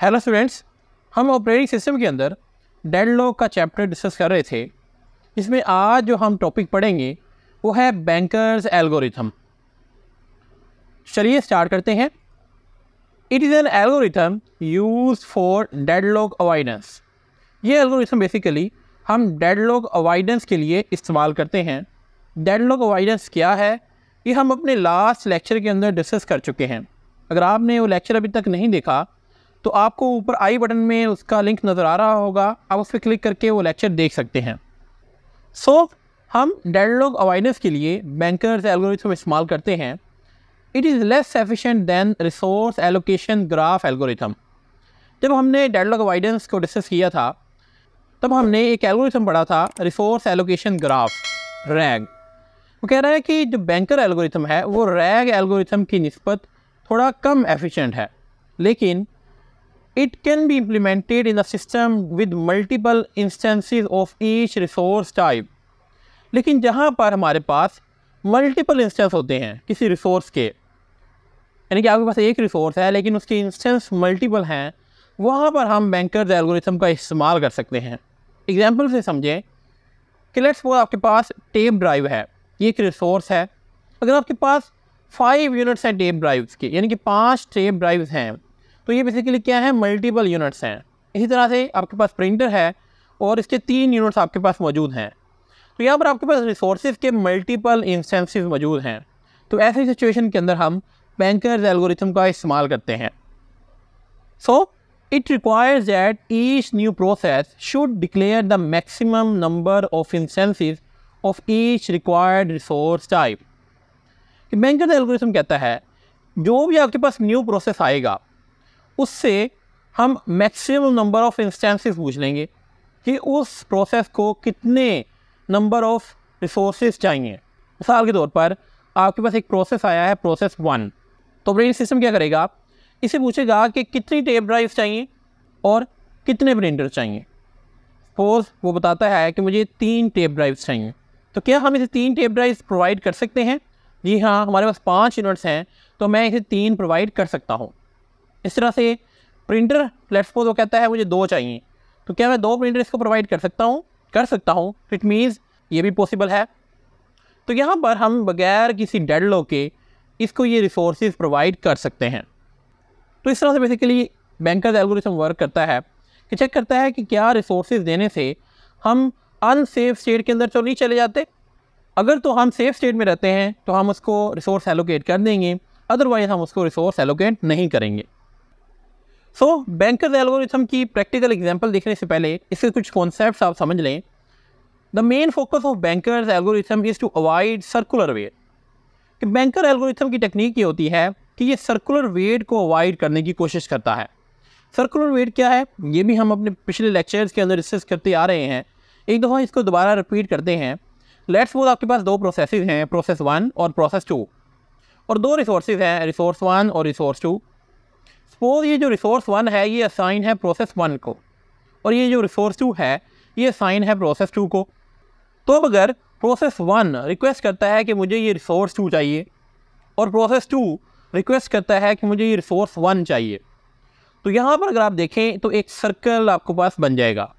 Hello students हम operating system के अंदर डेडलॉक का चैप्टर डिस्कस कर रहे थे इसमें आज जो हम टॉपिक पढ़ेंगे वो है बैंकर्स एल्गोरिथम चलिए स्टार्ट करते हैं it is an algorithm use for deadlock avoidance ये एल्गोरिथम बेसिकली हम डेडलॉक अवॉइडेंस के लिए इस्तेमाल करते हैं डेडलॉक अवॉइडेंस क्या है ये हम अपने लास्ट लेक्चर के अंदर डिस्कस कर चुके हैं अगर आपने वो लेक्चर अभी तक नहीं देखा तो आपको ऊपर आई बटन में उसका लिंक नज़र आ रहा होगा आप उस पर क्लिक करके वो लेक्चर देख सकते हैं सो so, हम डेडलॉग अवेयरनेस के लिए बैंकर्स एल्गोरिथम इस्तेमाल करते हैं it is less efficient than resource allocation graph algorithm जब हमने डेडलॉग अवॉइडेंस को डिस्कस किया था तब हमने एक एल्गोरिथम पढ़ा था रिसोर्स एलोकेशन ग्राफ रैग वो कह रहा है कि जो बैंकर एल्गोरिथम है वो रैग एल्गोरिथम की नस्बत थोड़ा कम एफिशिएंट है लेकिन It can be implemented in a system with multiple instances of each resource type. लेकिन जहाँ पर हमारे पास मल्टीपल इंस्टेंस होते हैं किसी रिसोर्स के यानी कि आपके पास एक रिसोर्स है लेकिन उसके इंस्टेंस मल्टीपल हैं वहाँ पर हम बैंकर एल्गोरिथम का इस्तेमाल कर सकते हैं एग्जाम्पल से समझें कि लेट्स वो आपके पास टेप ड्राइव है ये एक रिसोर्स है अगर आपके पास फाइव यूनिट्स हैं टेप ड्राइव्स के यानी कि पाँच टेप ड्राइव्स हैं तो ये बेसिकली क्या है मल्टीपल यूनिट्स हैं इसी तरह से आपके पास प्रिंटर है और इसके तीन यूनिट्स आपके पास मौजूद हैं तो यहाँ पर आपके पास रिसोर्सेज के मल्टीपल इंस्टेंसेस मौजूद हैं तो ऐसी सिचुएशन के अंदर हम बैंकर एल्गोरिथम का इस्तेमाल करते हैं so it requires that each new process should declare the maximum number of instances of each required resource type banker algorithm कहता है जो भी आपके पास न्यू प्रोसेस आएगा उससे हम मैक्सिमम नंबर ऑफ़ इंस्टेंसेस पूछ लेंगे कि उस प्रोसेस को कितने नंबर ऑफ़ रिसोर्स चाहिए मिसाल के तौर पर आपके पास एक प्रोसेस आया है प्रोसेस वन तो ब्रेन सिस्टम क्या करेगा इसे पूछेगा कि कितनी टेप ड्राइव चाहिए और कितने प्रिंटर चाहिए सपोज वो बताता है कि मुझे तीन टेप ड्राइव्स चाहिए तो क्या हम इसे तीन टेप ड्राइव्स प्रोवाइड कर सकते हैं जी हाँ हमारे पास पाँच यूनिट्स हैं तो मैं इसे तीन प्रोवाइड कर सकता हूँ इस तरह से प्रिंटर लेट्स सपोज वो कहता है मुझे दो चाहिए तो क्या मैं दो प्रिंटर इसको प्रोवाइड कर सकता हूँ कर सकता हूँ इट मीन्स ये भी पॉसिबल है तो यहाँ पर हम बगैर किसी डेड लो के इसको ये रिसोर्स प्रोवाइड कर सकते हैं तो इस तरह से बेसिकली बैंकर एल्गोरिथम वर्क करता है कि चेक करता है कि क्या रिसोर्स देने से हम अनसेफ स्टेट के अंदर तो नहीं चले जाते अगर तो हम सेफ स्टेट में रहते हैं तो हम उसको रिसोर्स एलोकेट कर देंगे अदरवाइज़ हम उसको रिसोर्स एलोकेट नहीं करेंगे सो बैंकर्स एल्गोरिथम की प्रैक्टिकल एग्जाम्पल देखने से पहले इसके कुछ कॉन्सेप्ट आप समझ लें the main focus of banker's algorithm is to avoid circular wait कि बैंकर एल्गोरिथम की टेक्निक ये होती है कि ये सर्कुलर वेट को अवॉइड करने की कोशिश करता है सर्कुलर वेट क्या है ये भी हम अपने पिछले लेक्चर्स के अंदर डिस्कस करते आ रहे हैं एक दफ़ा इसको दोबारा रिपीट करते हैं लेट्स वो आपके पास दो प्रोसेसेस हैं प्रोसेस वन और प्रोसेस टू और दो रिसोर्सेज हैं रिसोर्स वन और रिसोर्स टू सपोज ये जो रिसोर्स वन है ये असाइन है प्रोसेस वन को और ये जो रिसोर्स टू है ये असाइन है प्रोसेस टू को तो अब अगर प्रोसेस वन रिक्वेस्ट करता है कि मुझे ये रिसोर्स टू चाहिए और प्रोसेस टू रिक्वेस्ट करता है कि मुझे ये रिसोर्स वन चाहिए तो यहाँ पर अगर आप देखें तो एक सर्कल आपके पास बन जाएगा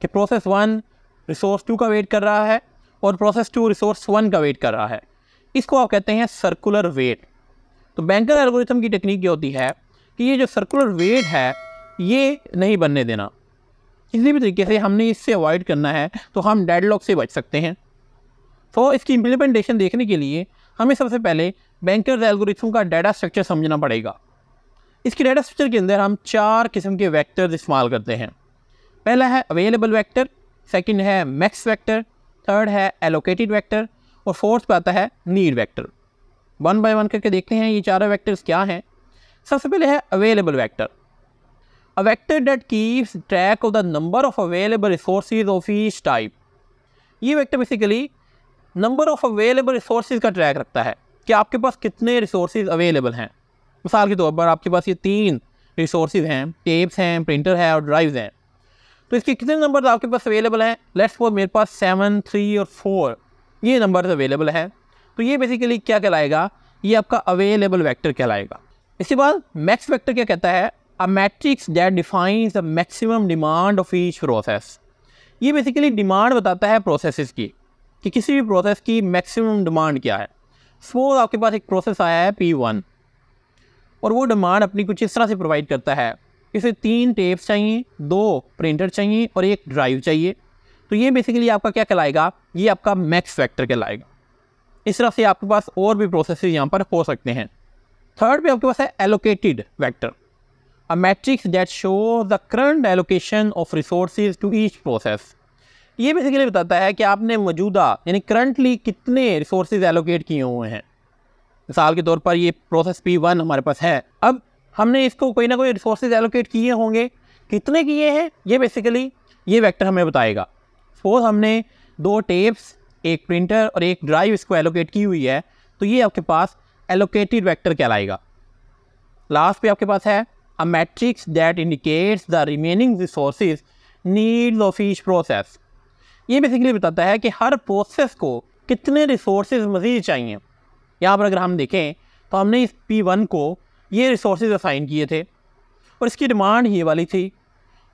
कि प्रोसेस वन रिसोर्स टू का वेट कर रहा है और प्रोसेस टू रिसोर्स वन का वेट कर रहा है इसको आप कहते हैं सर्कुलर वेट तो बैंकर एल्गोरिथम की टेक्निक ये होती है कि ये जो सर्कुलर वेट है ये नहीं बनने देना किसी भी तरीके से हमने इससे अवॉइड करना है तो हम डेडलॉक से बच सकते हैं तो इसकी इम्प्लीमेंटेशन देखने के लिए हमें सबसे पहले बैंकर्स एल्गोरिथम का डाटा स्ट्रक्चर समझना पड़ेगा इसके डाटा स्ट्रक्चर के अंदर हम चार किस्म के वैक्टर्स इस्तेमाल करते हैं पहला है अवेलेबल वैक्टर सेकेंड है मैक्स वैक्टर थर्ड है एलोकेटेड वैक्टर और फोर्थ पे आता है need vector one by one करके देखते हैं ये चारों वैक्टर्स क्या हैं सबसे पहले है available vector a vector that keeps track of the number of available resource of each type ये vector basically number of available resource का ट्रैक रखता है कि आपके पास कितने रिसोर्स अवेलेबल हैं मिसाल के तौर पर आपके पास ये तीन रिसोर्स हैं टेप्स हैं प्रिंटर है और ड्राइव्स हैं तो इसके कितने नंबर आपके पास अवेलेबल हैं लेट्स सपोज मेरे पास सेवन थ्री और फोर ये नंबर अवेलेबल है तो ये बेसिकली क्या कहलाएगा ये आपका अवेलेबल वैक्टर कहलाएगा इसके बाद मैक्स वेक्टर क्या कहता है a matrix that defines the maximum demand of each process ये बेसिकली डिमांड बताता है प्रोसेसेस की कि किसी भी प्रोसेस की मैक्सिमम डिमांड क्या है सपोज आपके पास एक प्रोसेस आया है पी वन और वो डिमांड अपनी कुछ इस तरह से प्रोवाइड करता है इसे तीन टेप्स चाहिए दो प्रिंटर चाहिए और एक ड्राइव चाहिए तो ये बेसिकली आपका क्या कहलाएगा ये आपका मैक्स फैक्टर कहलाएगा इस तरह से आपके पास और भी प्रोसेस यहाँ पर हो सकते हैं थर्ड पे आपके पास है allocated vector a matrix that show the current allocation of resource to each process ये बेसिकली बताता है कि आपने मौजूदा यानी करंटली कितने रिसोर्स एलोकेट किए हुए हैं मिसाल के तौर पर ये प्रोसेस पी वन हमारे पास है अब हमने इसको कोई ना कोई रिसोर्स एलोकेट किए होंगे कितने किए हैं ये बेसिकली ये वैक्टर हमें बताएगा सपोज हमने दो टेप्स एक प्रिंटर और एक ड्राइव इसको एलोकेट की हुई है तो ये आपके पास एलोकेटेड वेक्टर कहलाएगा लास्ट पे आपके पास है a matrix that indicates the remaining resource needs of each process ये बेसिकली बताता है कि हर प्रोसेस को कितने रिसोर्स मज़ीद चाहिए यहाँ पर अगर हम देखें तो हमने इस पी वन को ये रिसोर्स असाइन किए थे और इसकी डिमांड ये वाली थी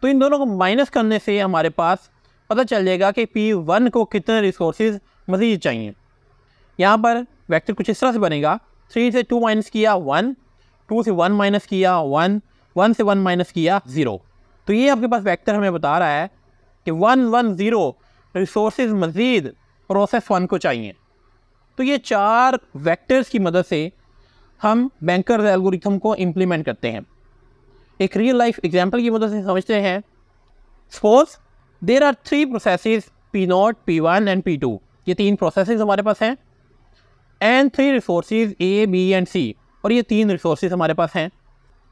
तो इन दोनों को माइनस करने से हमारे पास पता चल जाएगा कि पी वन को कितने रिसोर्स मज़ीद चाहिए यहाँ पर वेक्टर कुछ इस तरह से बनेगा थ्री से टू माइनस किया वन टू से वन माइनस किया वन वन से वन माइनस किया ज़ीरो तो ये आपके पास वेक्टर हमें बता रहा है कि वन वन ज़ीरो रिसोर्स मज़ीद प्रोसेस वन को चाहिए तो ये चार वेक्टर्स की मदद से हम बैंकर एल्गोरिथम को इम्प्लीमेंट करते हैं एक रियल लाइफ एग्जाम्पल की मदद से समझते हैं suppose there are three process P naught P one and P two ये तीन प्रोसेस हमारे पास हैं and three resource A B and C और ये तीन रिसोर्स हमारे पास हैं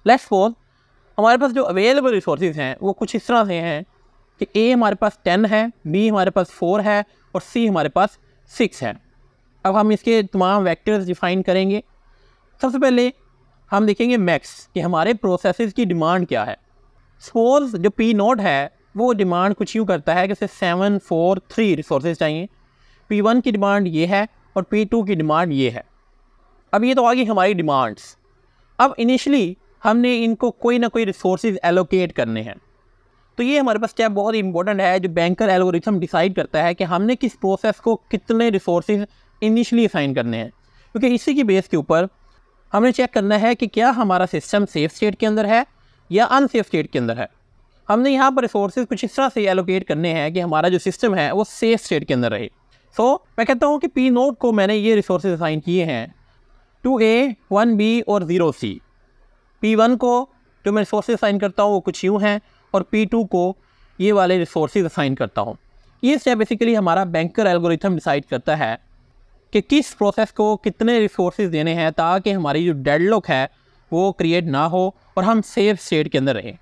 लेट्स सपोज हमारे पास जो अवेलेबल रिसोर्स हैं वो कुछ इस तरह से हैं कि ए हमारे पास टेन है बी हमारे पास फोर है और सी हमारे पास सिक्स है अब हम इसके तमाम वैक्टर्स डिफाइन करेंगे सबसे पहले हम देखेंगे मैक्स कि हमारे प्रोसेस की डिमांड क्या है सपोज जो पी नोट है वो डिमांड कुछ यूँ करता है कि उसे सेवन फोर थ्री रिसोर्स चाहिए पी वन की डिमांड ये है और पी टू की डिमांड ये है अब ये तो आ गई हमारी डिमांड्स अब इनिशली हमने इनको कोई ना कोई रिसोर्स एलोकेट करने हैं तो ये हमारे पास स्टेप बहुत ही इंपॉर्टेंट है जो बैंकर एल्गोरिथम डिसाइड करता है कि हमने किस प्रोसेस को कितने रिसोर्स इनिशली असाइन करने हैं क्योंकि तो इसी की बेस के ऊपर हमने चेक करना है कि क्या हमारा सिस्टम सेफ स्टेट के अंदर है या अनसेफ स्टेट के अंदर है हमने यहाँ पर रिसोर्स कुछ इस तरह से एलोकेट करने हैं कि हमारा जो सिस्टम है वो सेफ स्टेट के अंदर रहे सो so, मैं कहता हूँ कि पी नोट को मैंने ये रिसोर्स असाइन किए हैं टू ए वन बी और ज़ीरो सी पी वन को जो मैं रिसोर्स असाइन करता हूँ वो कुछ यूँ हैं और पी टू को ये वाले रिसोर्स असाइन करता हूँ ये स्टेप बेसिकली हमारा बैंकर एल्गोरिथम डिसाइड करता है कि किस प्रोसेस को कितने रिसोर्स देने हैं ताकि हमारी जो लुक है वो क्रिएट ना हो और हम सेफ स्टेट के अंदर रहें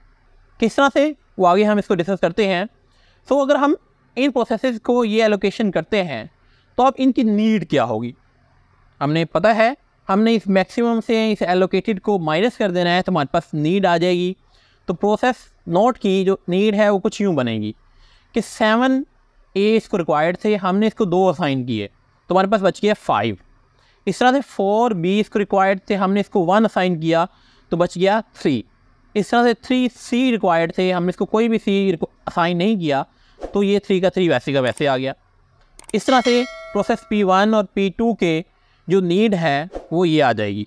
किस तरह से वो आगे हम इसको डिस्कस करते हैं सो so, अगर हम इन प्रोसेस को ये एलोकेशन करते हैं तो अब इनकी नीड क्या होगी हमने पता है हमने इस मैक्सिमम से इस एलोकेटेड को माइनस कर देना है तो हमारे पास नीड आ जाएगी तो प्रोसेस नोट की जो नीड है वो कुछ यूँ बनेगी कि सेवन ए इसको रिक्वायर्ड थे हमने इसको दो असाइन किए तो हमारे पास बच गया फाइव इस तरह से फोर बी इसको रिक्वायर्ड थे हमने इसको वन असाइन किया तो बच गया थ्री इस तरह से थ्री सी रिक्वायर्ड थे हमने इसको कोई भी सी असाइन नहीं किया तो ये थ्री का थ्री वैसे का वैसे आ गया इस तरह से प्रोसेस पी वन और पी टू के जो नीड है वो ये आ जाएगी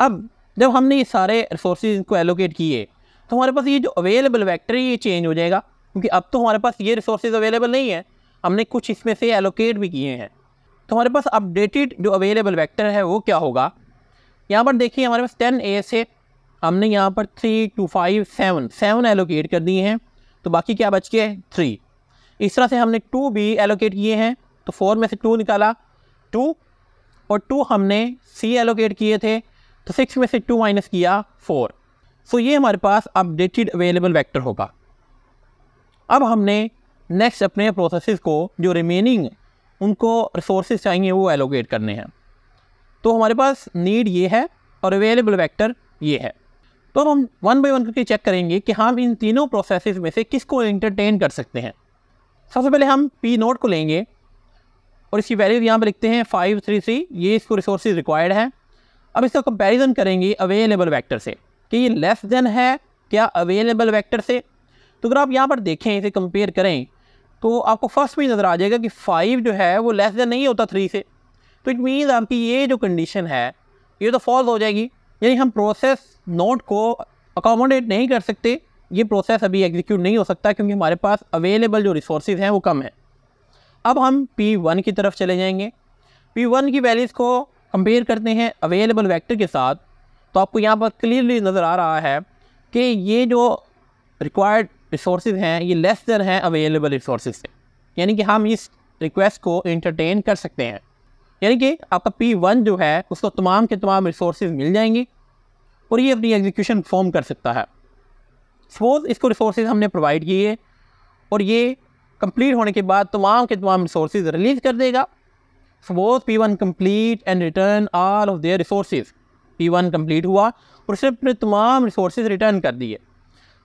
अब जब हमने ये सारे रिसोर्सेज इनको एलोकेट किए तो हमारे पास ये जो अवेलेबल वैक्टर है ये चेंज हो जाएगा क्योंकि अब तो हमारे पास ये रिसोर्सेज अवेलेबल नहीं है हमने कुछ इसमें से एलोकेट भी किए हैं तो हमारे पास अपडेटेड जो अवेलेबल वेक्टर है वो क्या होगा यहाँ पर देखिए हमारे पास टेन ए से हमने यहाँ पर three two five seven seven allocate कर दिए हैं तो बाकी क्या बच गए थ्री इस तरह से हमने टू भी एलोकेट किए हैं तो फोर में से टू निकाला टू और टू हमने सी एलोकेट किए थे तो सिक्स में से टू माइनस किया फोर सो ये हमारे पास अपडेटेड अवेलेबल वैक्टर होगा अब हमने नेक्स्ट अपने प्रोसेस को जो रिमेनिंग उनको रिसोर्स चाहिए वो एलोकेट करने हैं तो हमारे पास नीड ये है और अवेलेबल वैक्टर ये है तो अब हम वन बाई वन करके चेक करेंगे कि हम इन तीनों प्रोसेस में से किसको इंटरटेन कर सकते हैं सबसे पहले हम पी नोट को लेंगे और इसकी वैल्यू यहाँ पर लिखते हैं फाइव थ्री थ्री ये इसको रिसोर्स रिक्वायर्ड है अब इसका कंपेरिजन करेंगे अवेलेबल वैक्टर से कि ये लेस देन है क्या अवेलेबल वैक्टर से तो अगर आप यहाँ पर देखें इसे कंपेयर करें तो आपको फर्स्ट में नज़र आ जाएगा कि फ़ाइव जो है वो लेस देन नहीं होता थ्री से तो इट मीन्स आपकी ये जो कंडीशन है ये तो फॉल्स हो जाएगी यानी हम प्रोसेस नोट को अकोमोडेट नहीं कर सकते ये प्रोसेस अभी एग्जीक्यूट नहीं हो सकता क्योंकि हमारे पास अवेलेबल जो रिसोर्स हैं वो कम हैं अब हम P1 की तरफ चले जाएंगे P1 की वैल्यूज़ को कंपेयर करते हैं अवेलेबल वेक्टर के साथ तो आपको यहाँ पर क्लियरली नज़र आ रहा है कि ये जो रिक्वायर्ड रिसोर्स हैं ये लेस देन हैं अवेलेबल रिसोर्स से यानी कि हम इस रिक्वेस्ट को इंटरटेन कर सकते हैं यानी कि आपका पी वन जो है उसको तमाम के तमाम रिसोर्सेज मिल जाएंगी और ये अपनी एग्जीक्यूशन फॉर्म कर सकता है सपोज इसको रिसोर्सेज हमने प्रोवाइड किए और ये कंप्लीट होने के बाद तमाम के तमाम रिसोर्सेज रिलीज़ कर देगा suppose P one complete and return all of their resources P one complete हुआ और उसने अपने तमाम रिसोर्सेज रिटर्न कर दिए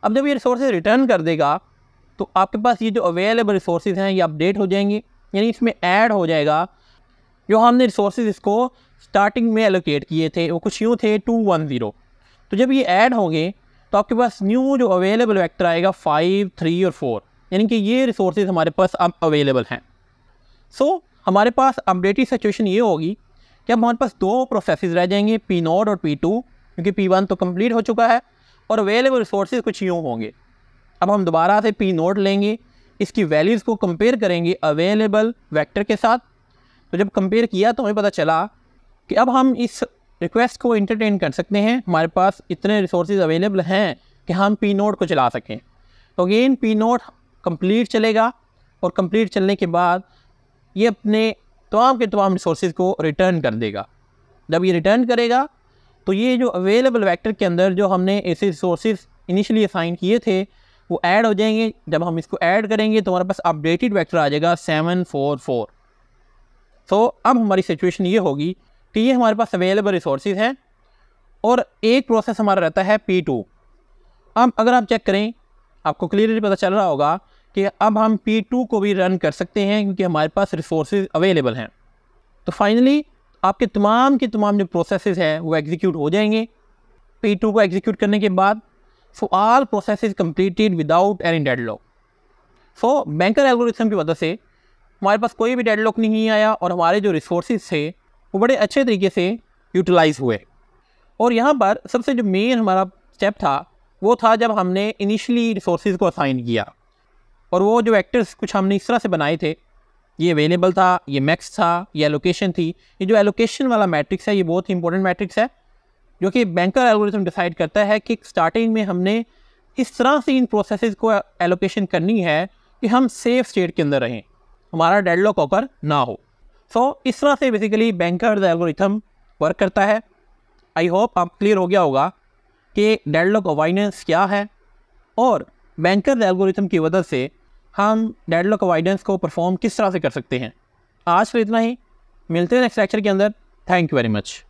अब जब ये रिसोर्सेज रिटर्न कर देगा तो आपके पास ये जो अवेलेबल रिसोर्सेज हैं ये अपडेट हो जाएंगी यानी इसमें ऐड हो जाएगा जो हमने रिसोर्सेज इसको स्टार्टिंग में एलोकेट किए थे वो कुछ यूँ थे टू वन ज़ीरो तो जब ये ऐड होंगे तो आपके पास न्यू जो अवेलेबल वैक्टर आएगा फाइव थ्री और फोर यानी कि ये रिसोर्सेज हमारे पास अब अवेलेबल हैं सो so, हमारे पास अपडेटिव सिचुएशन ये होगी कि अब हमारे पास दो प्रोसेस रह जाएंगे पी नोड और पी टू क्योंकि पी वन तो कम्प्लीट हो चुका है और अवेलेबल रिसोर्स कुछ यूँ होंगे अब हम दोबारा से पी नोड लेंगे इसकी वैल्यूज़ को कंपेयर करेंगे अवेलेबल वैक्टर के साथ तो जब कंपेयर किया तो हमें पता चला कि अब हम इस रिक्वेस्ट को इंटरटेन कर सकते हैं हमारे पास इतने रिसोर्सेज अवेलेबल हैं कि हम पी नोट को चला सकें तो अगेन पी नोट कम्प्लीट चलेगा और कम्प्लीट चलने के बाद ये अपने तमाम के तमाम रिसोर्स को रिटर्न कर देगा जब ये रिटर्न करेगा तो ये जो अवेलेबल वैक्टर के अंदर जो हमने ऐसे रिसोर्स इनिशियली असाइन किए थे वो ऐड हो जाएंगे जब हम इसको ऐड करेंगे तो हमारे पास अपडेटेड वैक्टर आ जाएगा सेवन फोर फोर so, तो अब हमारी सिचुएशन ये होगी कि ये हमारे पास अवेलेबल रिसोर्स हैं और एक प्रोसेस हमारा रहता है पी टू अब अगर आप चेक करें आपको क्लियरली पता चल रहा होगा कि अब हम पी टू को भी रन कर सकते हैं क्योंकि हमारे पास रिसोर्स अवेलेबल हैं तो फाइनली आपके तमाम के तमाम जो प्रोसेस हैं वो एग्जीक्यूट हो जाएंगे पी टू को एग्जीक्यूट करने के बाद so all process completed without any deadlock so banker algorithm की वजह से हमारे पास कोई भी डेडलॉक नहीं आया और हमारे जो रिसोर्सेज थे वो बड़े अच्छे तरीके से यूटिलाइज़ हुए और यहाँ पर सबसे जो मेन हमारा स्टेप था वो था जब हमने इनिशली रिसोर्स को असाइन किया और वो जो एक्टर्स कुछ हमने इस तरह से बनाए थे ये अवेलेबल था ये मैक्स था ये एलोकेशन थी ये जो एलोकेशन वाला मैट्रिक्स है ये बहुत ही इंपॉर्टेंट मैट्रिक्स है जो कि बैंकर एल्गोरिथम डिसाइड करता है कि स्टार्टिंग में हमने इस तरह से इन प्रोसेसेस को एलोकेशन करनी है कि हम सेफ स्टेट के अंदर रहें हमारा डेडलॉक होकर ना हो सो so, इस तरह से बेसिकली बैंकर्स एल्गोरिथम वर्क करता है आई होप आप क्लियर हो गया होगा कि डेडलॉक अवॉइडेंस क्या है और बैंकर्स एल्गोरिथम की वजह से हम डेडलॉक अवॉइडेंस को परफॉर्म किस तरह से कर सकते हैं आज तो इतना ही मिलते हैं नेक्स्ट लेक्चर के अंदर थैंक यू वेरी मच